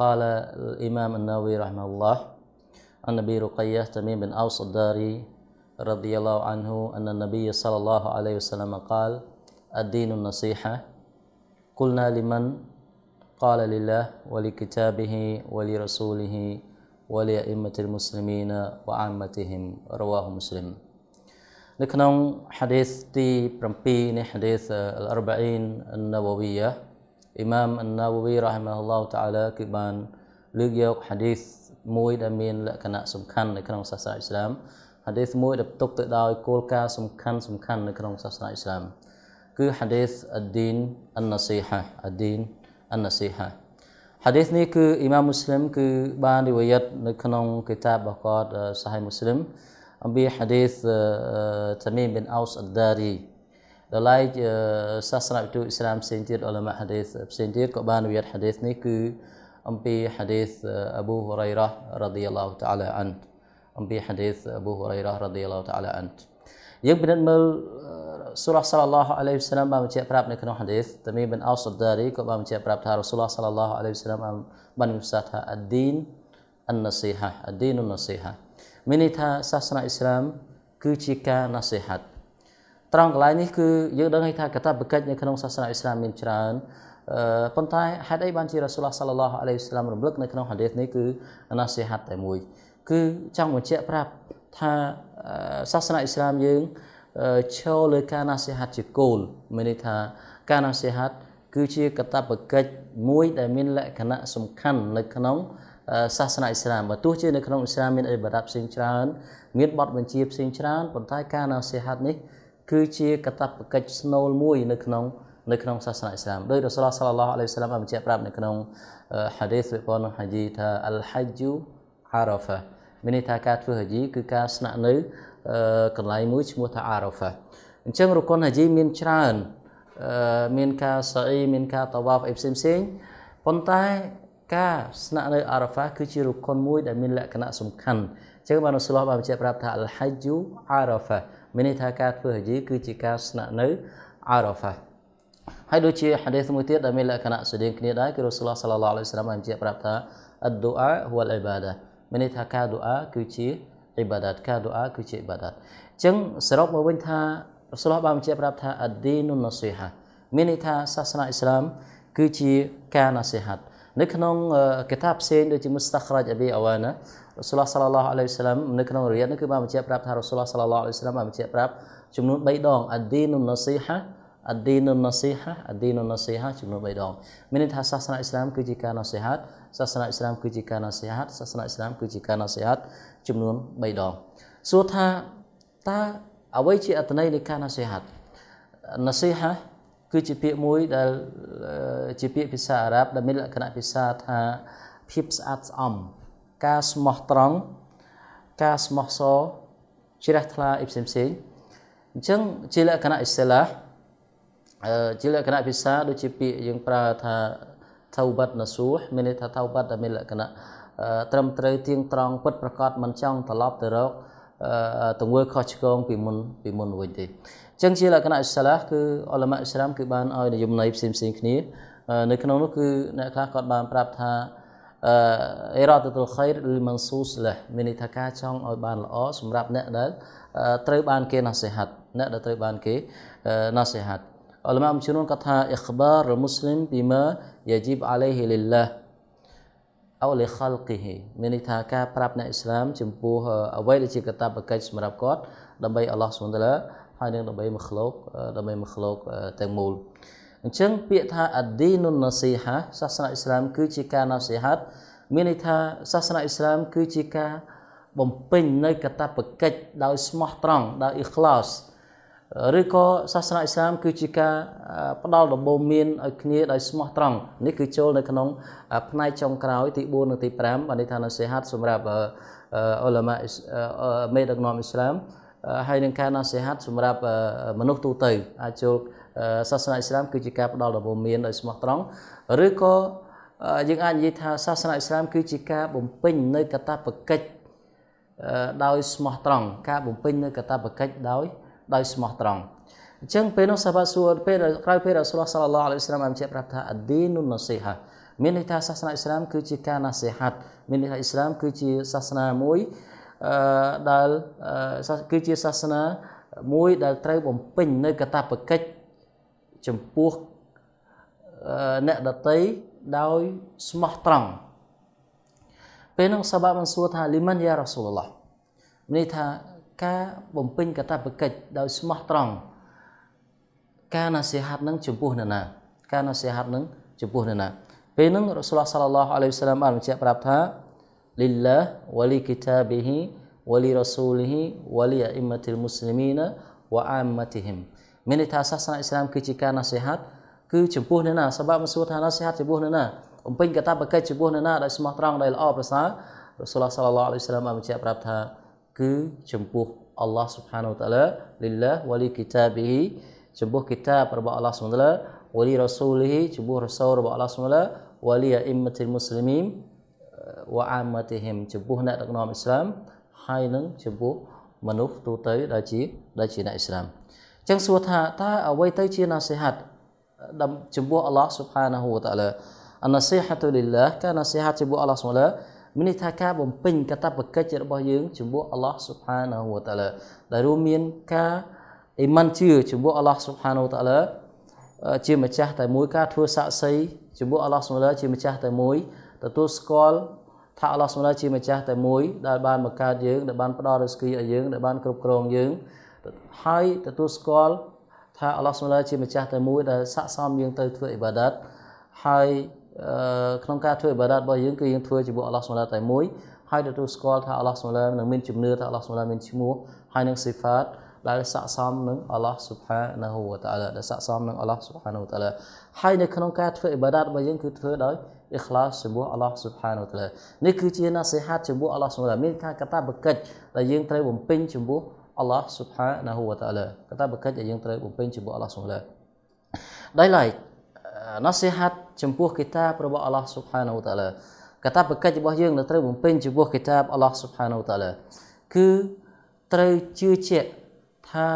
قال الإمام النووي رحمه الله عن أبي رقية تميم بن أوس الداري رضي الله عنه أن النبي صلى الله عليه وسلم قال الدين النصيحة قلنا لمن قال لله ولكتابه ولرسوله ولأئمة المسلمين وعامتهم رواه مسلم នៅក្នុង حديث تي برمبي حديث الأربعين النووية អ៊ីម៉ាមអណាវវីរ៉ាហ៊ីម៉ាឡោះតាឡាគឺបានលើកយកហាឌីសមួយដែលមានលក្ខណៈសំខាន់នៅក្នុងសាសនាអ៊ីស្លាមហាឌីសមួយដែលផ្ទុកទៅដោយគោលការណ៍សំខាន់សំខាន់នៅក្នុងសាសនាអ៊ីស្លាមគឺហាឌីសអឌីនអណាស៊ីហាអឌីនអណាស៊ីហាហាឌីសនេះគឺអ៊ីម៉ាមមូស្លីមគឺបានរិវយាតនៅក្នុងគីតាបរបស់គាត់សាហីមូស្លីមអំពីហាឌីសតាមីមប៊ីនអោសអដារីដល់ឡែកសាសនាវិទូអ៊ីស្លាមផ្សេងទៀតអ៊ុលាម៉ាហាឌីសផ្សេងទៀតក៏បានវិយហាឌីសនេះគឺអំពីហាឌីសអប៊ូហូរ៉ៃរ៉ារ៉ាឌីយ៉ាឡោះតាអាឡាអានអំពីហាឌីសអប៊ូហូរ៉ៃរ៉ារ៉ាឌីយ៉ាឡោះតាអាឡាអានយើងពិនិត្យមើលសូរ៉ាសល្លឡោះអាឡៃហ៊ីសឡាមបានបញ្ជាក់ប្រាប់នៅក្នុងហាឌីសតាមីប៊ិនអោសដារីក៏បានបញ្ជាក់ប្រាប់ថារ៉ូសូលឡោះសល្លឡោះអាឡៃហ៊ីសឡាមបានមានសាសថាអាឌីនអានណាស៊ីហាអាឌីនុណាស៊ីហាមានន័យថាសាសនាអ៊ីស្លាមគឺជាការណាស៊ីហាត់ត្រង់កន្លែងនេះគឺយើងដឹងថាកតាបកិច្ចនៅក្នុងសាសនាអ៊ីស្លាមមានច្រើនប៉ុន្តែហេតុអីបានជារ៉ាស៊ូលឡោះសាឡឡោះអាឡៃហ៊ីស្លាមរំលឹកនៅក្នុងហាឌីសនេះគឺណាសិហាត់តែមួយ គឺចង់បញ្ជាក់ប្រាប់ថាសាសនាអ៊ីស្លាមយើងឈរលើការណាសិហាត់ជាគោលមានន័យថាការណាសិហាត់គឺជាកតាបកិច្ចមួយ ដែលមានលក្ខណៈសំខាន់នៅក្នុងសាសនាអ៊ីស្លាមបើទោះជានៅក្នុងអ៊ីស្លាមមានអិបាដាផ្សេងច្រើន មានបទបញ្ជាផ្សេងច្រើនប៉ុន្តែការណាសិហាត់នេះគឺជាកតបកិច្ចស្នូលមួយនៅក្នុង នៅក្នុងសាសនាអ៊ីស្លាមដោយរ៉ូសូលសាឡឡោះអាឡៃហ៊ីសាឡាមបានបញ្ជាក់ប្រាប់នៅក្នុងហាឌីសពីប៉ុនហាជីថាអលហាជូអារ៉ាហ្វាមានន័យថាការធ្វើហាជីគឺការស្នាក់នៅកន្លែងមួយឈ្មោះថាអារ៉ាហ្វាអញ្ចឹងរុកុនហាជីមានច្រើនមានការសាអ៊ីមានការតាវ៉ាហ្វអីផ្សេងផ្សេងប៉ុន្តែការស្នាក់នៅអារ៉ាហ្វាគឺជារុកុនមួយដែលមានលក្ខណៈសំខាន់អញ្ចឹងបានរ៉ូសូលឡោះបានបញ្ជាក់ប្រាប់ថាអលហាជូអារ៉ាហ្វាមានន័យថាការធ្វើហយីគឺជាការស្នាក់នៅអារ៉ាហ្វាហើយដូចជាហាឌីសមួយទៀតដែលមានលក្ខណៈស្រដៀងគ្នាដែរគឺរ៉ូសូលសាឡឡោះអាឡៃសាឡាមបានបញ្ជាក់ប្រាប់ថាអឌូអាហួលអ៊ីបាដាមានន័យថាការឌូអាគឺជាអ៊ីបាដាតការឌូអាគឺជាអ៊ីបាដាតអញ្ចឹងសរុបមកវិញថារ៉ូសូលបានបញ្ជាក់ប្រាប់ថាអឌីនុនណាស៊ីហាមានន័យថាសាសនាអ៊ីស្លាមគឺជាការណាស៊ីហាត់នៅក្នុងកិតាបផ្សេងដូចជា Mustakhraj Abi Awana រសូលសាឡឡោះអាឡៃសាឡាមនៅក្នុងរៀននេះគឺបានបញ្ជាក់ប្រាប់ថារសូលសាឡឡោះអាឡៃសាឡាមបានបញ្ជាក់ប្រាប់ចំនួន3ដងអាឌីនុណាស៊ីហាអាឌីនុណាស៊ីហាអាឌីនុណាស៊ីហាចំនួន3ដងមានន័យថាសាសនាអ៊ីស្លាមគឺជាការណាស៊ីហាតសាសនាអ៊ីស្លាមគឺជាការណាស៊ីហាតសាសនាអ៊ីស្លាមគឺជាការណាស៊ីហាតចំនួន3ដងសួរថាតើអ្វីជាអត្ថន័យនៃការណាស៊ីហាតណាស៊ីហាគឺជាពាក្យមួយដែលជាពាក្យភាសាអារ៉ាប់ដែលមានលក្ខណៈភាសាថាភាពស្អាតស្អំការស្មោះត្រង់ការស្មោះសរជ្រះថ្លាអីផ្សេងផ្សេងអញ្ចឹងជាលក្ខណៈអ៊ីស្លាជាលក្ខណៈភាសាដូចជាពាក្យយើងប្រើថាថៅបាត់ណសូហមានន័យថាថៅបាត់ដែលមានលក្ខណៈត្រឹមត្រូវទៀងត្រង់ពិតប្រកបមិនចង់ត្រឡប់ទៅរកទង្វើខុសឆ្គងពីមុនពីមុនវិញទេអញ្ចឹងជាលក្ខណៈអ៊ីស្លាគឺអលមៈអ៊ីស្លាមគឺបានឲ្យនិយមន័យផ្សេងផ្សេងគ្នានៅក្នុងនោះគឺអ្នកខ្លះគាត់បានប្រាប់ថាអឺរ៉ាតុលខៃលមន្សូសលះមានន័យថាការចង់ឲ្យបានល្អសម្រាប់អ្នកដែលត្រូវបានគេណាសិហាត់អ្នកដែលត្រូវបានគេណាសិហាត់អលម៉ាមជំនួនគាត់ថាអ៊ីខ្បារមូស្លីមពីម៉ាយាជីបអាឡៃហ៊ីលិលឡាអោលីខលគីហ៊ីមានន័យថាការប្រាប់អ្នកអ៊ីស្លាមចំពោះអ្វីដែលជាកតាបកិច្ចសម្រាប់គាត់ដើម្បីអល់ឡោះសុបហានតាឡាហើយនឹងដើម្បីមក្លោកដើម្បីមក្លោកទាំងមូលអញ្ចឹងពាក្យថាអាឌីនុនណាស៊ីហាសាសនាអ៊ីស្លាមគឺជាការណាស៊ីហាតមានន័យថាសាសនាអ៊ីស្លាមគឺជាការបំពេញនៅកតបកិច្ចដោយស្មោះត្រង់ដោយអ៊ីខ្លោសឬក៏សាសនាអ៊ីស្លាមគឺជាការផ្ដល់ដំបូន្មានឲ្យគ្នាដោយស្មោះត្រង់នេះគឺចូលនៅក្នុងផ្នែកចុងក្រោយទី4និងទី5បានន័យថាណាស៊ីហាតសម្រាប់អ៊ុលម៉ាមេដឹកនាំអ៊ីស្លាមហើយនឹងការណាស៊ីហាតសម្រាប់មនុស្សទូទៅអាចចូលសាសនាអ៊ីស្លាមគឺជាការផ្ដល់ដំបូន្មានដោយស្មោះត្រង់ឬក៏យើងអាចនិយាយថាសាសនាអ៊ីស្លាមគឺជាការបំពេញនៅកតាបកិច្ចដោយស្មោះត្រង់ការបំពេញនៅកតាបកិច្ចដោយដោយស្មោះត្រង់អញ្ចឹងពេលនោះសាហាបាសួរពេលក្រោយពេលរ៉ាស៊ូលសាឡឡោះអាឡៃហ៊ីវសល្លាមបានបញ្ជាក់ប្រាប់ថាអាឌីនុនណាសេហាមានន័យថាសាសនាអ៊ីស្លាមគឺជាការណាសេហាត់មានន័យថាអ៊ីស្លាមគឺជាសាសនាមួយអឺដែលគឺជាសាសនាមួយដែលត្រូវបំពេញនៅកតាបកិច្ចចំពោះអ្នកដតីដោយស្មោះត្រង់ពេលនោះសាបាបានសួរថាលីមិនយ៉ារ៉ាស៊ូលឡោះនេះថាការបំពេញកតបកិច្ចដោយស្មោះត្រង់ការណាសិហាត់នឹងចំពោះនរណាការណាសិហាត់នឹងចំពោះនរណាពេលនោះរ៉ាស៊ូលសាឡឡោះអាឡៃហ៊ីសឡាមបានបញ្ជាក់ប្រាប់ថាលីឡាវ៉ាលីគីតាប៊ីហ៊ីវ៉ាលីរ៉ាស៊ូលហ៊ីវ៉ាលីអ៊ីម៉ាទីលមូស្លីមីនវ៉ាអាម៉ាទីហ៊ីមមានន័យថាសាសនាអ៊ីស្លាមគឺជាការណាសិហាតគឺចំពោះអ្នកណាសបាមិនសួរថាណាសិហាតចំពោះអ្នកណាអំពេញកតាបកិច្ចចំពោះអ្នកណាដោយស្មោះត្រង់ដោយល្អប្រសើររ៉ូសូលឡាសាឡឡោះអាឡៃសាឡាមបានបញ្ជាក់ប្រាប់ថាគឺចំពោះអល់ឡោះស៊ុបហានូវតាឡាលិលឡាវ៉ាលីគីតាប៊ីចំពោះគីតាបរបស់អល់ឡោះស៊ុបហានូវតាឡាវ៉ាលីរ៉ូសូលីចំពោះរ៉ូសូលរបស់អល់ឡោះស៊ុបហានូវតាឡាវ៉ាលីអ៊ីម៉ាទីលមូស្លីមីមវ៉ាអាម៉ាទីហ៊ីមចំពោះអ្នកដឹកនាំអ៊ីស្លាមហើយនឹងចំពោះមនុស្សទូទៅដែលជាដែលជាអ្នកអ៊ីស្លាមចឹងសួរថាតើអ្វីទៅជាណាសិហាត់ចំពោះអល់ឡោះ سبحانه វតាឡាអណាសិហាតុលីឡាការណាសិហាត់ចំពោះអល់ឡោះ سبحانه មានន័យថាការបំពេញកតបកិច្ចរបស់យើងចំពោះអល់ឡោះ سبحانه វតាឡាដែលរួមមានការអ៊ីម៉ានជឿចំពោះអល់ឡោះ سبحانه វតាឡាជាម្ចាស់តែមួយការធ្វើសាក់សីចំពោះអល់ឡោះ سبحانه ជាម្ចាស់តែមួយទទួលស្គាល់ថាអល់ឡោះ سبحانه ជាម្ចាស់តែមួយដែលបានបង្កើតយើងដែលបានផ្ដល់រស្មីឲ្យយើងដែលបានគ្រប់គ្រងយើងហើយទទួលស្គាល់ថាអល់ឡោះសុំឡាជាម្ចាស់តែមួយដែលស័កសមយើងទៅធ្វើអ៊ីបាដាតហើយក្នុងការធ្វើអ៊ីបាដាតរបស់យើងគឺយើងធ្វើជាមួយអល់ឡោះសុំឡាតែមួយហើយទទួលស្គាល់ថាអល់ឡោះសុំឡានឹងមានជំនឿថាអល់ឡោះសុំឡាមានឈ្មោះហើយនឹងសិហ្វាតដែលស័កសមនឹងអល់ឡោះស៊ុបហានាហ៊ូវតាឡាដែលស័កសមនឹងអល់ឡោះស៊ុបហានាហ៊ូវតាឡាហើយនៅក្នុងការធ្វើអ៊ីបាដាតរបស់យើងគឺធ្វើដោយអ៊ីខ្លាសជាមួយអល់ឡោះស៊ុបហានាហ៊ូវតាឡានេះគឺជាណាសិហាតជាមួយអល់ឡោះស៊ុបហានាមានការកតាបកិច្ចដែលយើងត្រូវបំពេញជាមួយអល់ឡោះ Subhanahu wa ta'ala កតាបកិច្ចដែលយើងត្រូវបំពេញជាមួយអល់ឡោះ Subhanahu ដោយឡែក nasihat ចំពោះគីតាបរបស់អល់ឡោះ Subhanahu wa ta'ala កតាបកិច្ចរបស់យើងនៅត្រូវបំពេញចំពោះគីតាបអល់ឡោះ Subhanahu wa ta'ala គឺត្រូវជឿជាក់ថា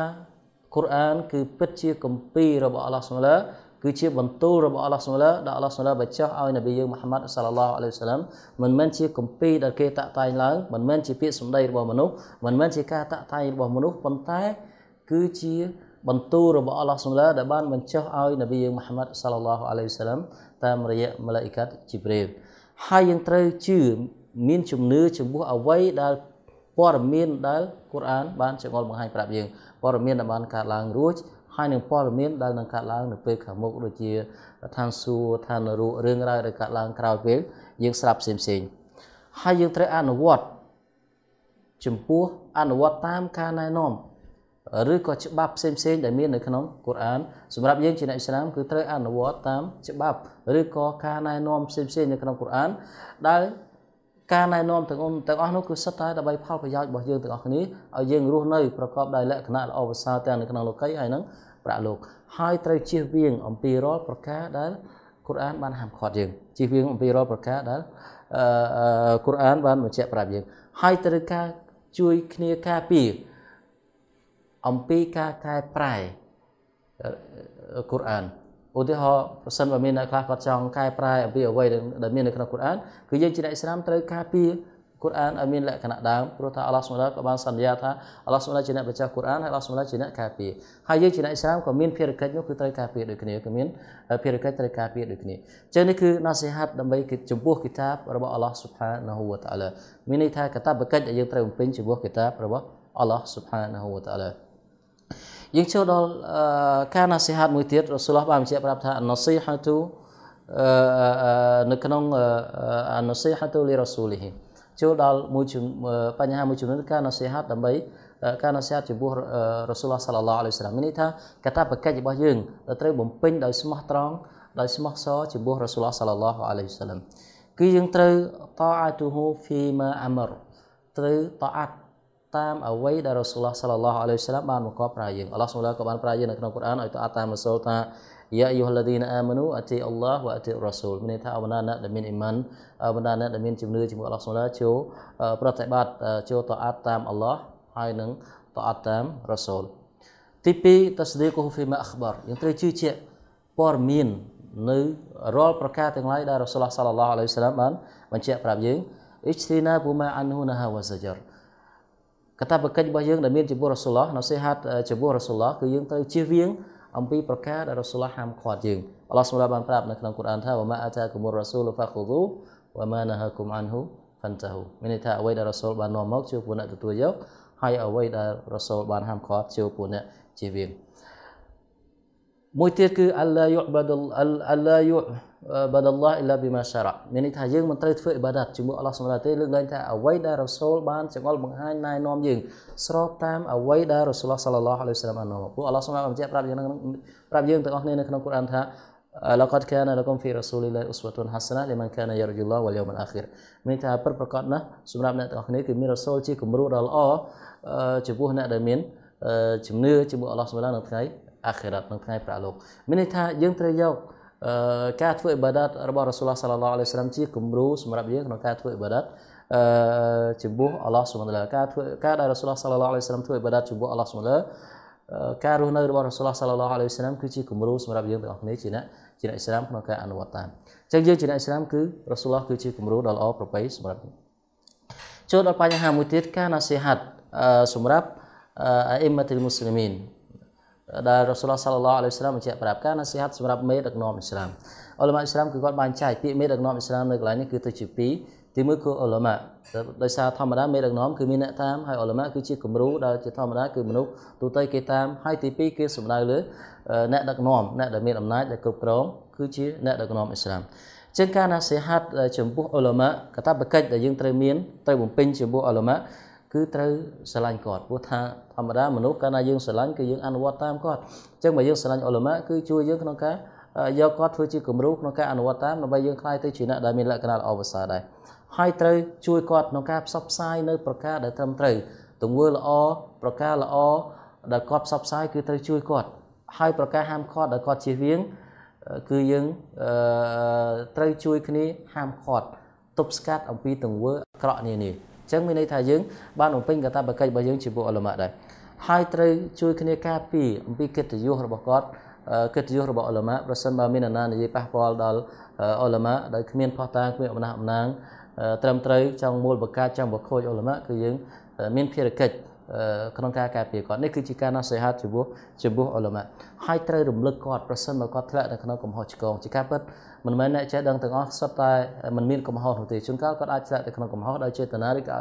កូរ៉ានគឺពិតជាគម្ពីររបស់អល់ឡោះ Subhanahu wa ta'ala គឺជាបន្ទូលរបស់អល់ឡោះសុលាដែលអល់ឡោះសុលាបញ្ចុះឲ្យនប៊ីយើងមហាម៉ាត់សាឡឡោះអាឡៃសាឡាមមិនមែនជាគម្ពីរដែលគេតាក់តែងឡើងមិនមែនជាពាក្យសម្ដីរបស់មនុស្សមិនមែនជាការតាក់តែងរបស់មនុស្សប៉ុន្តែគឺជាបន្ទូលរបស់អល់ឡោះសុលាដែលបានបញ្ចុះឲ្យនប៊ីយើងមហាម៉ាត់សាឡឡោះអាឡៃសាឡាមតាមរយៈមឡាអ៊ីកាតជីប្រេលហើយយើងត្រូវជឿមានជំនឿចំពោះអ្វីដែលព័ត៌មានដែលកូរ៉ានបានចងល់បង្ហាញប្រាប់យើងព័ត៌មានដែលបានកើតឡើងរួចហើយនឹងព័ត៌មានដែលនឹងកើតឡើងនៅពេលខាងមុខដូចជាឋានសួគ៌ឋាននរករឿងរ៉ាវដែលកើតឡើងក្រោយពេលយើងស្លាប់ផ្សេងផ្សេងហើយយើងត្រូវអនុវត្តចំពោះអនុវត្តតាមការណែនាំឬក៏ច្បាប់ផ្សេងផ្សេងដែលមាននៅក្នុងកូរ៉ានសម្រាប់យើងជាអ្នកឥស្លាមគឺត្រូវអនុវត្តតាមច្បាប់ឬក៏ការណែនាំផ្សេងផ្សេងនៅក្នុងកូរ៉ានដែលការណែនាំទាំងអស់ទាំងអស់នោះគឺសិតតែដើម្បីផលប្រយោជន៍របស់យើងទាំងអស់គ្នាឲ្យយើងរស់នៅប្រកបដោយលក្ខណៈល្អប្រសើរទាំងនៅក្នុងលោកីហើយនឹងប្រាក់លោកហើយត្រូវជៀសវាងអំពីរាល់ប្រការដែលកូរ៉ានបានហាមឃាត់យើងជៀសវាងអំពីរាល់ប្រការដែលកូរ៉ានបានបញ្ជាក់ប្រាប់យើងហើយត្រូវការជួយគ្នាការពារអំពីការកែប្រែកូរ៉ានឧទាហរណ៍ប្រសិនបើមានអ្នកខ្លះគាត់ចង់កែប្រែអ្វីអ្វីដែលមាននៅក្នុងកូរ៉ានគឺយើងជាអ្នកអ៊ីស្លាមត្រូវការពារកូរ៉ានឲ្យមានលក្ខណៈដើមព្រោះថាអល់ឡោះសុម្មាក៏បានសន្យាថាអល់ឡោះសុម្មាជាអ្នកបញ្ចប់កូរ៉ានហើយអល់ឡោះសុម្មាជាអ្នកការពារហើយយើងជាអ្នកអ៊ីស្លាមក៏មានភារកិច្ចនោះគឺត្រូវការពារដូចគ្នាក៏មានភារកិច្ចត្រូវការពារដូចគ្នាចឹងនេះគឺ nasihat ដើម្បីចំពោះគីតាបរបស់អល់ឡោះសុផានហូវតាឡាមានន័យថាកតាបកិច្ចដែលយើងត្រូវបំពេញចំពោះគីតាបរបស់អល់ឡោះសុផានហូវតាឡាយើងចូលដល់ការណាសិហាតមួយទៀតរ៉ាស៊ូលឡោះបានបញ្ជាក់ប្រាប់ថាណាសិហាទូនៅក្នុងណាសិហាទូលីរ៉ាស៊ូលីហ៊ីចូលដល់មួយបញ្ហាមួយចំនួនការណាសិហាតដើម្បីការណាសិហាតចំពោះរ៉ាស៊ូលឡោះសាឡឡោះអាឡៃសាឡាមមានន័យថាកតាបកិច្ចរបស់យើងត្រូវបំពេញដោយស្មោះត្រង់ដោយស្មោះសរចំពោះរ៉ាស៊ូលឡោះសាឡឡោះអាឡៃសាឡាមគឺយើងត្រូវតអាទូហ៊ូហ្វីម៉ាអាមរត្រូវតអាត់តាមអ្វីដែលរ៉ូសូលឡោះសាឡឡោះអាឡៃសាឡាមបានបង្កប់ប្រើយើងអល់ឡោះសូឡាក៏បានប្រើយើងនៅក្នុងកូរ៉ានឲ្យទៅអតាមរ៉ូសូលថាយ៉ាអាយូហឡាឌីនអាម៉ានូអតិអល់ឡោះវ៉ាអតិរ៉ូសូលមានន័យថាអវណាអ្នកដែលមានអ៊ីម៉ានអវណាអ្នកដែលមានជំនឿជាមួយអល់ឡោះសូឡាចូលប្រតិបត្តិចូលតអាតតាមអល់ឡោះហើយនឹងតអាតតាមរ៉ូសូលទី2តស្ដីកូហ្វីម៉ាអខ្បារយើងត្រូវជឿជាក់ព័ត៌មាននៅរាល់ប្រការទាំងឡាយដែលរ៉ូសូលឡោះសាឡឡោះអាឡៃសាឡាមបានបញ្ជាក់ប្រាប់យើងអ៊ីចទីណាពូម៉ាអានហ៊ូណាហាវ៉ាសាជារកតាបកិច្ចរបស់យើងដែលមានចំពោះរ៉ាសូលឡោះនៅសេហាតចំពោះរ៉ាសូលឡោះគឺយើងត្រូវជៀសវាងអំពីប្រការដែលរ៉ាសូលឡោះហាមឃាត់យើងអល់ឡោះសម្រាប់បានប្រាប់នៅក្នុងកូរ៉ានថាវ៉ាម៉ាអាតាគុមុររ៉ាសូលហ្វាខូឌូវ៉ាម៉ាណាហាគុមអានហ៊ូហ្វាន់តាហ៊ូមានន័យថាអ្វីដែលរ៉ាសូលបាននាំមកជួយពួកអ្នកទទួលយកហើយអ្វីដែលរ៉ាសូលបានហាមឃាត់ជួយពួកអ្នកជៀសវាងមួយទៀតគឺអល់ឡាយុបាដុលអល់ឡាយុបាដុលឡោះអ៊ីឡាប៊ីម៉ាសារ៉ាមានន័យថាយើងមិនត្រូវធ្វើអ៊ីបាដាតជាមួយអល់ឡោះសម្រាប់ទេលើកឡើងថាអ្វីដែលរ៉ាសូលបានចង្អុលបង្ហាញណែនាំយើងស្របតាមអ្វីដែលរ៉ាសូលសាឡឡោះអាឡៃសាឡាមបានមកពួកអល់ឡោះសម្រាប់បញ្ជាក់ប្រាប់យើងប្រាប់យើងទាំងអស់គ្នានៅក្នុងកូរ៉ានថា لقد كان لكم في رسول الله أسوة حسنة لمن كان يرجو الله واليوم الآخر មានថាប្រប្រកាសណាស់សម្រាប់អ្នកទាំងអស់គ្នាគឺមានរ៉ាសូលជាគំរូដ៏ល្អចំពោះអ្នកដែលមានជំនឿជាមួយអល់ឡោះសម្រាប់នៅថ្ងៃអាខិរ៉ាត់នឹងថ្ងៃប្រាក់លោកមានន័យថាយើងត្រូវយកការធ្វើអ៊ីបាដាតរបស់រ៉ាស៊ូលឡោះសាឡឡោះអាឡៃសាឡាមជាគំរូសម្រាប់យើងក្នុងការធ្វើអ៊ីបាដាតអឺជំនួសអល់ឡោះសុបហានតាឡាការធ្វើការដែលរ៉ាស៊ូលឡោះសាឡឡោះអាឡៃសាឡាមធ្វើអ៊ីបាដាតជំនួសអល់ឡោះសុបហានតាឡាការរស់នៅរបស់រ៉ាស៊ូលឡោះសាឡឡោះអាឡៃសាឡាមគឺជាគំរូសម្រាប់យើងទាំងអស់គ្នាជាអ្នកជាអ្នកអ៊ីស្លាមក្នុងការអនុវត្តតាមអញ្ចឹងយើងជាអ្នកអ៊ីស្លាមគឺរ៉ាស៊ូលឡោះគឺជាគំរូដ៏ល្អប្រពៃសម្រាប់យើងចូលដល់បញ្ហាមួយទៀតការណាសិហាត់សម្រាប់អ៊ីម៉ាតុលមូស្លីមីនដែលរ៉ូសូលសាឡឡោះអាឡៃស្លាមបញ្ជាក់ប្រាប់ការណាសិហាត់សម្រាប់មេដឹកនាំអ៊ីស្លាមអ៊ុលម៉ាអ៊ីស្លាមគឺគាត់បានចែកពាក្យមេដឹកនាំអ៊ីស្លាមនៅកន្លែងនេះគឺទៅជាពីរទីមួយគឺអ៊ុលម៉ាដោយសារធម្មតាមេដឹកនាំគឺមានអ្នកតាមហើយអ៊ុលម៉ាគឺជាគំរូដែលជាធម្មតាគឺមនុស្សទូទៅគេតាមហើយទីពីរគឺសំដៅលើអ្នកដឹកនាំអ្នកដែលមានអំណាចដែលគ្រប់គ្រង គឺជាអ្នកដឹកនាំអ៊ីស្លាមជាងការណាសិហាត់ចំពោះអ៊ុលម៉ាកតាបកិច្ចដែលយើងត្រូវមានត្រូវបំពេញចំពោះអ៊ុលម៉ាគឺត្រូវស្រឡាញ់គាត់ព្រោះថាធម្មតាមនុស្សកាលណាយើងស្រឡាញ់គឺយើងអនុវត្តតាមគាត់អញ្ចឹងបើយើងស្រឡាញ់អ៊ុលម៉ាគឺជួយយើងក្នុងការយកគាត់ធ្វើជាគំរូក្នុងការអនុវត្តតាមដើម្បីយើងខ្លាយទៅជាអ្នកដែលមានលក្ខណៈល្អប្រសើរដែរហើយត្រូវជួយគាត់ក្នុងការផ្សព្វផ្សាយនៅ ប្រការដែលត្រឹមត្រូវទង្វើល្អប្រការល្អដែលគាត់ផ្សព្វផ្សាយគឺត្រូវជួយគាត់ហើយប្រការហាមឃាត់ដែលគាត់ជៀសវាងគឺយើងត្រូវជួយគ្នាហាមឃាត់ទប់ស្កាត់អំពីទង្វើអាក្រក់នានាអញ្ចឹងមានន័យថាយើង បានបំពេញកាតព្វកិច្ចរបស់យើងជាពួកអលម៉ាដែរហើយត្រូវជួយគ្នាការពារអំពីកិត្តិយសរបស់គាត់កិត្តិយសរបស់អលម៉ាប្រសិនបើមានអាណានិយាយប៉ះពាល់ដល់អលម៉ាដោយគ្មានផោះតាងគ្មានអំណះអំណាងត្រឹមត្រូវចង់មូលបង្កើតចង់បកខូចអលម៉ាគឺយើងមានភារកិច្ចក្នុងការការពារគាត់នេះគឺជាការណាសិហាជំនួសជំនួសអ៊ុលម៉ាហើយត្រូវរំលឹកគាត់ប្រសិនបើគាត់ធ្លាក់នៅក្នុងកំហុសឆ្គងជាការពិតមិនមែនអ្នកចេះដឹងទាំងអស់សុទ្ធតែមិនមានកំហុសនោះទេជួនកាលគាត់អាចធ្លាក់ទៅក្នុងកំហុសដោយចេតនាឬក៏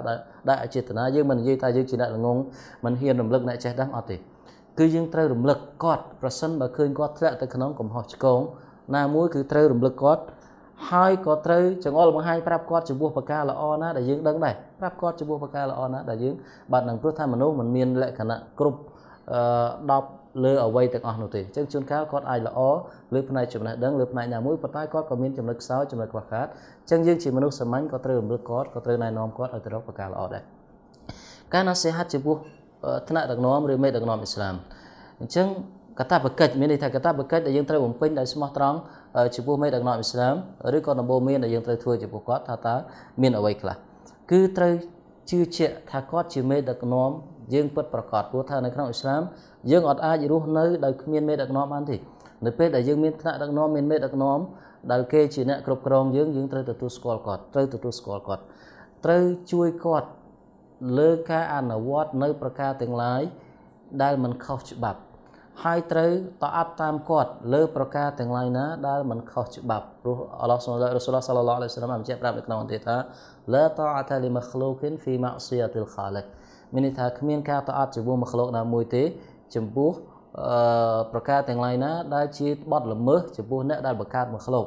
ដោយអចេតនាយើងមិននិយាយថាយើងជាអ្នកល្ងងមិនហ៊ានរំលឹកអ្នកចេះដឹងអត់ទេគឺយើងត្រូវរំលឹកគាត់ប្រសិនបើឃើញគាត់ធ្លាក់ទៅក្នុងកំហុសឆ្គងណាមួយគឺត្រូវរំលឹកគាត់ហើយក៏ត្រូវចង្អុលបង្ហាញប្រាប់គាត់ចំពោះប្រការល្អណាដែលយើងដឹងដែរប្រាប់គាត់ចំពោះប្រការល្អណាដែលយើងបាទនឹងព្រោះថាមនុស្សមិនមានលក្ខណៈគ្រប់អឺ10លើអ្វីទាំងអស់នោះទេអញ្ចឹងជួនកាលគាត់អាចល្អលើផ្នែកចំណេះដឹងលើផ្នែកណាមួយប៉ុន្តែគាត់ក៏មានចំណុចខ្សោយចំណុចខ្វះខាតអញ្ចឹងយើងជាមនុស្សសាមញ្ញក៏ត្រូវរំលឹកគាត់ក៏ត្រូវណែនាំគាត់ឲ្យទៅរកប្រការល្អដែរការណាសេហាត់ចំពោះថ្នាក់ដឹកនាំឬមេដឹកនាំអ៊ីស្លាមអញ្ចឹងកតាបកិច្ចមានន័យថាកតាបកិច្ចដែលយើងត្រូវបំពេញដោយស្មោះត្រង់ចំពោះមេដឹកនាំអ៊ីស្លាមឬក៏ដំបូងមានដែលយើងត្រូវធ្វើចំពោះគាត់ថាតើមានអ្វីខ្លះគឺត្រូវជឿជាក់ថាគាត់ជាមេដឹកនាំយើងពិតប្រកបព្រោះថានៅក្នុងអ៊ីស្លាមយើងអត់អាចរស់នៅដោយគ្មានមេដឹកនាំបានទេនៅពេលដែលយើងមានឋានៈដឹកនាំមានមេដឹកនាំដែលគេជាអ្នកគ្រប់គ្រងយើងយើងត្រូវទទួលស្គាល់គាត់ត្រូវទទួលស្គាល់គាត់ត្រូវជួយគាត់លើការអនុវត្តនៅប្រការទាំងឡាយដែលមិនខុសច្បាប់ហើយត្រូវតអាប់តាមគាត់លើប្រការទាំងឡាយណាដែលមិនខុសច្បាប់ព្រោះអល់ឡោះសុលឡារ៉ូសូលឡាសល្លឡោះអាឡៃហ៊ីវសល្លាមបានប្រាប់នៅក្នុងអន្តរថាឡាតាអាតាលីមខ្លូគិនហ្វីម៉ាអស៊ីយ៉ាទីលខាលិកមានន័យថាគ្មានការតអាប់ជាមួយមខ្លូកណាមួយទេចំពោះអឺប្រការទាំងឡាយណាដែលជាបទល្មើសចំពោះអ្នកដែលបង្កើតមខ្លូក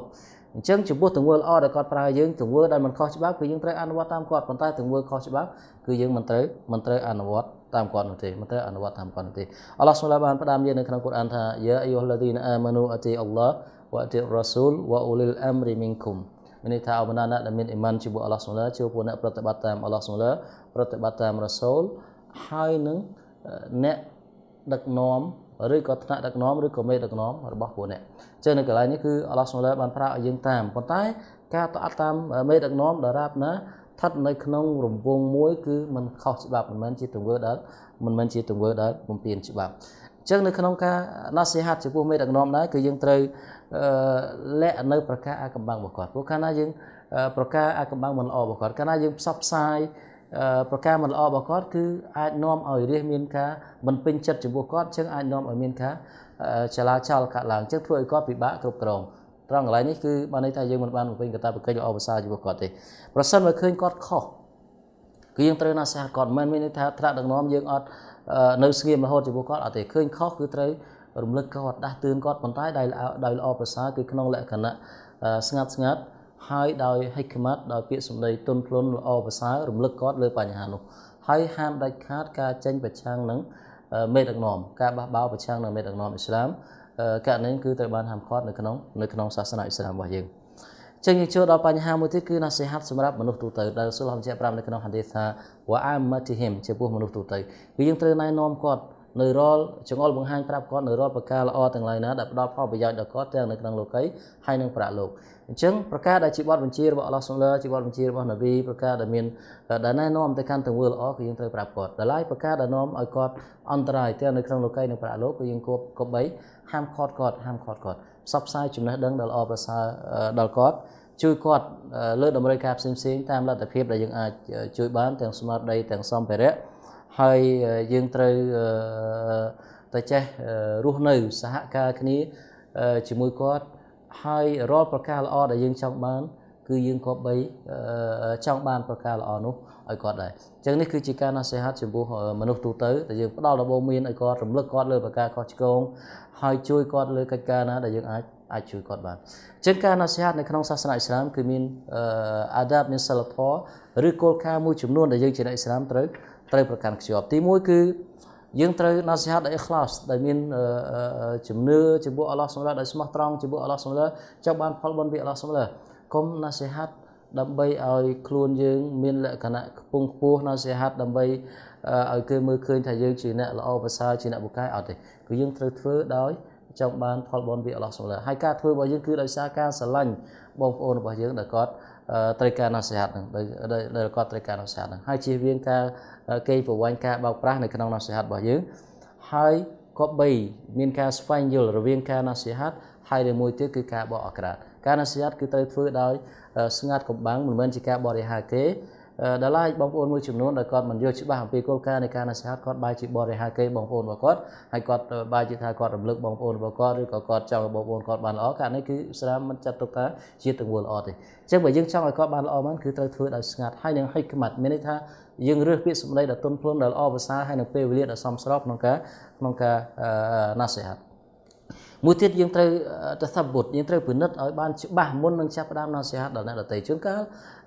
អញ្ចឹងចំពោះទង្វើល្អដែលគាត់ប្រើយើងទង្វើដែលមិនខុសច្បាប់គឺយើងត្រូវអនុវត្តតាមគាត់ប៉ុន្តែទង្វើខុសច្បាប់គឺយើងមិនត្រូវមិនត្រូវអនុវត្តតាមគាត់នោះទេមិនត្រូវអនុវត្តតាមគាត់នោះទេអល់ឡោះសុលាបានផ្ដាំយើងនៅក្នុងកូរ៉ានថាយ៉ាអាយុលឡាឌីនអាម៉ានូអតិអល់ឡោះវ៉ាអតិរ៉ាស៊ូលវ៉ាអ៊ូលីលអាមរីមីនគុំមានន័យថាអបណាអ្នកដែលមានអ៊ីម៉ានជាមួយអល់ឡោះសុលាជួយពួកអ្នកប្រតិបត្តិតាមអល់ឡោះសុលាប្រតិបត្តិតាមរ៉ាស៊ូលហើយនឹងអ្នកដឹកនាំឬក៏ថ្នាក់ដឹកនាំឬក៏មេដឹកនាំរបស់ពួកអ្នកអញ្ចឹងនៅកន្លែងនេះគឺអល់ឡោះសុលាបានប្រាប់ឲ្យយើងតាមប៉ុន្តែការតអត់តាមមេដឹកនាំដរាបណាស្ថិតនៅក្នុងរង្វង់មួយគឺมันខុសច្បាប់មិនមែនជាទង្វើដែលមិនមែនជាទង្វើដែលបំពានច្បាប់អញ្ចឹងនៅក្នុងការណសិហាត់ចំពោះមេដឹកនាំដែរគឺយើងត្រូវលាក់នៅប្រការអាកំបាំងរបស់គាត់ព្រោះកាលណាយើងប្រការអាកំបាំងមិនល្អរបស់គាត់កាលណាយើងផ្សព្វផ្សាយប្រការមិនល្អរបស់គាត់គឺអាចនាំឲ្យរាជមានការមិនពេញចិត្តចំពោះគាត់អញ្ចឹងអាចនាំឲ្យមានការចលាចលកើតឡើងអញ្ចឹងធ្វើឲ្យគាត់ពិបាកគ្រប់គ្រងត្រង់កន្លែងនេះគឺបានន័យថាយើងមិនបានបំពេញកាតព្វកិច្ចល្អប្រសើរជាមួយគាត់ទេប្រសិនបើឃើញគាត់ខុសគឺយើងត្រូវណាសាគាត់មិនមានន័យថាត្រាក់ដឹកនាំយើងអត់នៅស្ងៀមរហូតជាមួយគាត់អត់ទេឃើញខុសគឺត្រូវរំលឹកគាត់ដាស់តឿនគាត់ប៉ុន្តែដោយដោយល្អប្រសើរគឺក្នុងលក្ខណៈស្ងាត់ស្ងាត់ហើយដោយហិកមាត់ដោយពាក្យសម្ដីទន់ភ្លន់ល្អប្រសើររំលឹកគាត់លើបញ្ហានោះហើយហាមដាច់ខាតការចេញប្រឆាំងនឹងមេដឹកនាំការបះបោរប្រឆាំងនឹងមេដឹកនាំអ៊ីស្លាមករណីគឺត្រូវបានហាមឃាត់នៅក្នុងនៅក្នុងសាសនាអ៊ីស្លាមរបស់យើងចឹងយើងចូលដល់បញ្ហាមួយទៀតគឺណាសិហាត់សម្រាប់មនុស្សទូទៅដែលសូលហមជាប្រាប់នៅក្នុងហាឌីសថាវ៉ាអាមម៉ាទីហ៊ីមចំពោះមនុស្សទូទៅគឺយើងត្រូវណែនាំគាត់នៅរាល់ចង្អុលបង្ហាញប្រាប់គាត់នៅរាល់ប្រការល្អទាំងឡាយណាដែលផ្ដល់ផលប្រយោជន៍ដល់គាត់ទាំងនៅក្នុងលោកីហើយនិងប្រាក់លោកអញ្ចឹងប្រការដែលជាបទបញ្ជារបស់អល់ឡោះសុំឡាជាបទបញ្ជារបស់នប៊ីប្រការដែលមានដែលណែនាំទៅកាន់ទង្វើល្អគឺយើងត្រូវប្រាប់គាត់ដល់ហើយប្រការដែលនាំឲ្យគាត់អន្តរាយទាំងនៅក្នុងលោកីនិងប្រាក់លោកគឺយើងគប់គប់បីហាមឃាត់គាត់ហាមឃាត់គាត់ផ្សព្វផ្សាយចំណេះដឹងដែលល្អប្រសើរដល់គាត់ជួយគាត់លើតម្រូវការផ្សេងៗតាមលទ្ធភាពដែលយើងអាចជួយបានទាំងស្មារតីទាំងសម្ភារៈហើយយើងត្រូវតែចេះរស់នៅសហការគ្នាជាមួយគាត់ហើយរាល់ប្រការល្អដែលយើងចង់បានគឺយើងក៏បីចង់បានប្រការល្អនោះឲ្យគាត់ដែរអញ្ចឹងនេះគឺជាការណសេហាតចំពោះមនុស្សទូទៅដែលយើងផ្ដល់ដំបូន្មានឲ្យគាត់រំលឹកគាត់លើប្រការខុសឆ្គងហើយជួយគាត់លើកិច្ចការណាដែលយើងអាចអាចជួយគាត់បានអញ្ចឹងការណសេហាតនៅក្នុងសាសនាអ៊ីស្លាមគឺមានអាដាបមានសិលធម៌ឬគោលការណ៍មួយចំនួនដែលយើងជាអ្នកអ៊ីស្លាមត្រូវត្រូវប្រកាន់ខ្ជាប់ទី1គឺយើងត្រូវណាសិហាដោយ ikhlas ដែលមានជំនឿចំពោះអល់ឡោះសម្លាដោយស្មោះត្រង់ចំពោះអល់ឡោះសម្លាចង់បានផលបុណ្យពីអល់ឡោះសម្លាកុំណាសិហាដើម្បីឲ្យខ្លួនយើងមានលក្ខណៈខ្ពង់ខ្ពស់ណាសិហាដើម្បីឲ្យគេមើលឃើញថាយើងជាអ្នកល្អប្រសើរជាអ្នកបូកែអត់ទេគឺយើងត្រូវធ្វើដោយចង់បានផលបុណ្យពីអល់ឡោះសម្លាហើយការធ្វើរបស់យើងគឺដោយសារការស្រឡាញ់បងប្អូនរបស់យើងដែលគាត់ត្រូវការនសិហាត់នឹងដែលគាត់ត្រូវការនសិហាត់នឹងហើយជៀសវាងការគេប្រវាញ់ការបោកប្រាស់នៅក្នុងនសិហាត់របស់យើងហើយក៏បីមានការស្វែងយល់រវាងការនសិហាត់ហើយឬមួយទៀតគឺការបកអក្រាតការនសិហាត់គឺត្រូវធ្វើដោយស្ងាត់កំបាំងមិនមែនជាការបរិហារគេដល់ឡាយបងប្អូនមួយចំនួនដែលគាត់មិនយល់ច្បាស់អំពីគោលការណ៍នៃការនេសាទគាត់បែរជាបរិហាគេបងប្អូនរបស់គាត់ហើយគាត់បែរជាថាគាត់រំលឹកបងប្អូនរបស់គាត់ឬក៏គាត់ចង់ឲ្យបងប្អូនគាត់បានល្អការនេះគឺស្រាមិនចាត់ទុកថាជាទង្វើល្អទេអញ្ចឹងបើយើងចង់ឲ្យគាត់បានល្អមែនគឺត្រូវធ្វើដោយស្ងាត់ហើយនឹងហិកម៉ាត់មានន័យថាយើងរើសពាក្យសម្ដីដែលទន់ភ្លន់ដែលល្អប្រសើរហើយនឹងពេលវេលាដែលសមស្របក្នុងការក្នុងការណាស់សេហាត់មួយទៀតយើងត្រូវតសបុតយើងត្រូវពិនិត្យឲ្យបានច្បាស់មុននឹងចាប់ផ្ដើមនៅសិហាដល់អ្នកដតីជួនកាល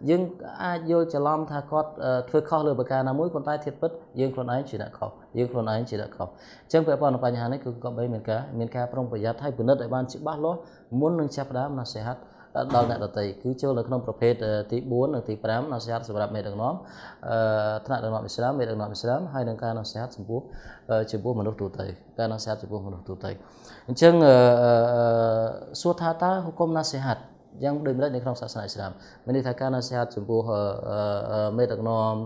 យើងអាចយល់ច្រឡំថាគាត់ធ្វើខុសលើប្រការណាមួយប៉ុន្តែធៀបពិតយើងខ្លួនឯងជាអ្នកខុសយើងខ្លួនឯងជាអ្នកខុសអញ្ចឹងពាក់ព័ន្ធនឹងបញ្ហានេះគឺក៏បីមានការមានការប្រុងប្រយ័ត្នហើយពិនិត្យឲ្យបានច្បាស់លាស់មុននឹងចាប់ផ្ដើមនៅសិហាដល់អ្នកដតីគឺចូលនៅក្នុងប្រភេទទី4និងទី5ណាសិហាសម្រាប់មេដឹកនាំថ្នាក់ដឹកនាំអ៊ីស្លាមមេដឹកនាំអ៊ីស្លាមហើយនឹងការណាសិហាចំពោះចំពោះមនុស្សទូទៅការណាសិហាចំពោះមនុស្សទូទៅអញ្ចឹងសួរថាតើហុកុំណាសិហាយ៉ាងដូចម្ដេចនៅក្នុងសាសនាអ៊ីស្លាមមានន័យថាការណាសិហាចំពោះមេដឹកនាំ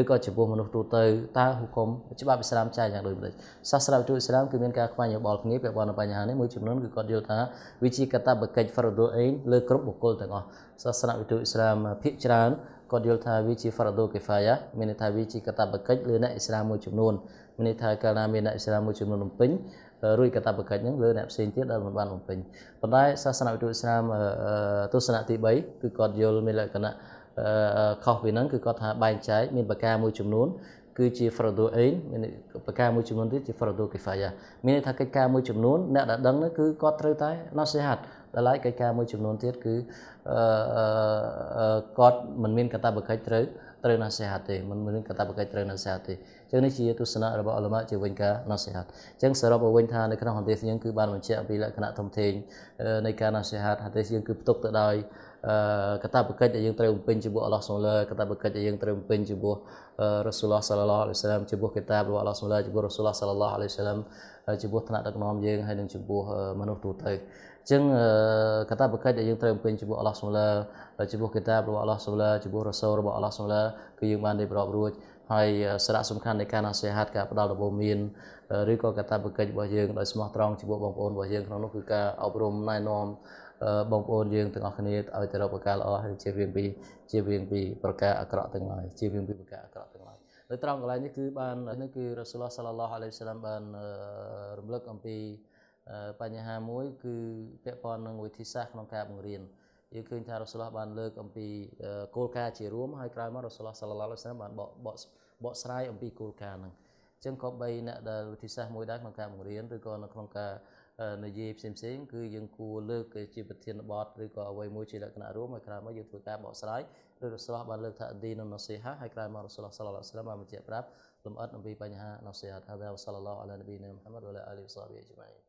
ឬក៏ចំពោះមនុស្សទូទៅតើហុគុំច្បាប់អ៊ីស្លាមចែកយ៉ាងដូចម្ដេចសាសនាទូអ៊ីស្លាមគឺមានការខ្វែងយោបល់គ្នាពាក់ព័ន្ធនឹងបញ្ហានេះមួយចំនួនគឺគាត់យល់ថាវាជាកតាបកិច្ច fardu ain លើគ្រប់បុគ្គលទាំងអស់សាសនាទូអ៊ីស្លាមភាគច្រើនគាត់យល់ថាវាជា fardu kifaya មានន័យថាវាជាកតាបកិច្ចលើអ្នកអ៊ីស្លាមមួយចំនួនមានន័យថាកាលណាមានអ្នកអ៊ីស្លាមមួយចំនួនបំពេញរួចកតបកិច្ចនឹងលើអ្នកផ្សេងទៀតដែលមិនបានបំពេញប៉ុន្តែសាសនាវិទូស្នាមទស្សនៈទី3គឺគាត់យល់មានលក្ខណៈខុសពីហ្នឹងគឺគាត់ថាបែងចែកមានបកាមួយចំនួនគឺជា fardu ain មានប្រការមួយចំនួនទៀតជា fardu kifaya មានន័យថាកិច្ចការមួយចំនួនអ្នកដែលដឹងនោះគឺគាត់ត្រូវតែ nasihat ដល់ឡែកកិច្ចការមួយចំនួនទៀតគឺអឺគាត់មិនមានកាតព្វកិច្ចត្រូវត្រូវ nasihat ទេមិនមានកាតព្វកិច្ចត្រូវ nasihat ទេចឹងនេះជាទស្សនៈរបស់អលមៈជាវិញការណាសិហាតចឹងសរុបមកវិញថានៅក្នុងហន្តីសៀងគឺបានបញ្ជាក់ពីលក្ខណៈធំធេងនៃការណាសិហាតហន្តីសៀងគឺផ្ទុកទៅដោយកតាបកិច្ចដែលយើងត្រូវបំពេញជាមួយអល់ឡោះសុលាកតាបកិច្ចដែលយើងត្រូវបំពេញជាមួយរ៉ាស៊ូលឡោះសាឡឡោះអាឡៃសាឡាមជាមួយកិតាបរបស់អល់ឡោះសុលាជាមួយរ៉ាស៊ូលឡោះសាឡឡោះអាឡៃសាឡាមជាមួយថ្នាក់ដឹកនាំយើងហើយនឹងជាមួយមនុស្សទូទៅចឹងកតាបកិច្ចដែលយើងត្រូវបំពេញជាមួយអល់ឡោះសុលាជាមួយកិតាបរបស់អល់ឡោះសុលាជាមួយរ៉ាស៊ូលរបស់អល់ឡោះសុលាគឺយើងបានរៀបរាប់រួចហើយសារៈសំខាន់នៃការណាសិហាតការផ្ដល់ដំបូន្មានឬក៏កាតព្វកិច្ចរបស់យើងដោយស្មោះត្រង់ចំពោះបងប្អូនរបស់យើងក្នុងនោះគឺការអប់រំណែនាំបងប្អូនយើងទាំងអស់គ្នាឲ្យទៅរកប្រការល្អហើយជៀសវាងពីជៀសវាងពីប្រការអាក្រក់ទាំងឡាយជៀសវាងពីប្រការអាក្រក់ទាំងឡាយនៅត្រង់កន្លែងនេះគឺបាននេះគឺរ៉ាស៊ូលឡោះសាឡឡោះអាឡៃសាឡាមបានរំលឹកអំពីបញ្ហាមួយគឺពាក់ព័ន្ធនឹងវិធីសាស្ត្រក្នុងការបង្រៀនយើងឃើញថារ៉ូសូលឡោះបានលើកអំពីគោលការណ៍ជារួមហើយក្រោយមករ៉ូសូលឡោះសាឡាឡាឡោះសាឡាបានបកបកបកស្រាយអំពីគោលការណ៍ហ្នឹងអញ្ចឹងក៏បីអ្នកដែលវិធីសាស្ត្រមួយដែរក្នុងការបង្រៀនឬក៏នៅក្នុងការនិយាយផ្សេងផ្សេង គឺយើងគួរលើកជាប្រធានបទឬក៏អ្វីមួយជាលក្ខណៈរួមហើយក្រោយមកយើងធ្វើការបកស្រាយឬរ៉ូសូលឡោះបានលើកថាឌីនណូសេហាហើយក្រោយមករ៉ូសូលឡោះសាឡាឡាឡោះសាឡាបានបញ្ជាក់ប្រាប់លំអិតអំពីបញ្ហាណូសេហាថាវ៉ាសាឡាឡាអាឡានប៊ីណាមហាម៉ាត់វ៉ាឡាអាលីវសាប៊ីអ៊ីជម៉ៃ